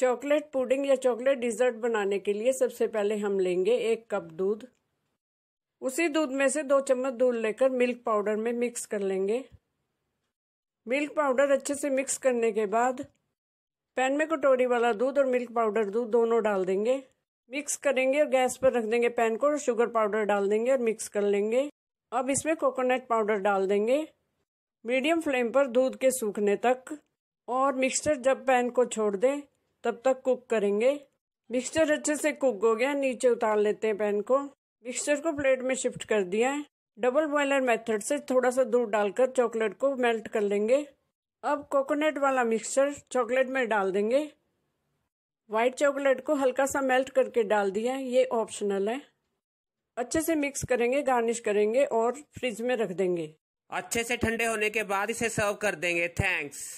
chocolate pudding या chocolate dessert बनाने के लिए सबसे पहले हम लेंगे एक कप दूध उसी दूध में से दो चम्मच दूध लेकर मिल्क पाउडर में मिक्स कर लेंगे मिल्क पाउडर अच्छे से मिक्स करने के बाद पैन में कटोरी वाला दूध और मिल्क पाउडर दूध दोनों डाल देंगे मिक्स करेंगे और गैस पर रख देंगे पैन को और शुगर पाउडर डाल देंगे और मिक्स कर लेंगे अब इसमें कोकोनट पाउडर डाल देंगे मीडियम फ्लेम पर दूध के सूखने तक और मिक्सचर जब पैन को छोड़ दें तब तक कुक करेंगे मिक्सचर अच्छे से कुक हो गया नीचे उतार लेते हैं पैन को मिक्सचर को प्लेट में शिफ्ट कर दिया है डबल बॉयलर मेथड से थोड़ा सा दूध डालकर चॉकलेट को मेल्ट कर लेंगे अब कोकोनट वाला मिक्सचर चॉकलेट में डाल देंगे वाइट चॉकलेट को हल्का सा मेल्ट करके डाल दिया है ये ऑप्शनल है अच्छे से मिक्स करेंगे गार्निश करेंगे और फ्रिज में रख देंगे अच्छे से ठंडे होने के बाद इसे सर्व कर देंगे थैंक्स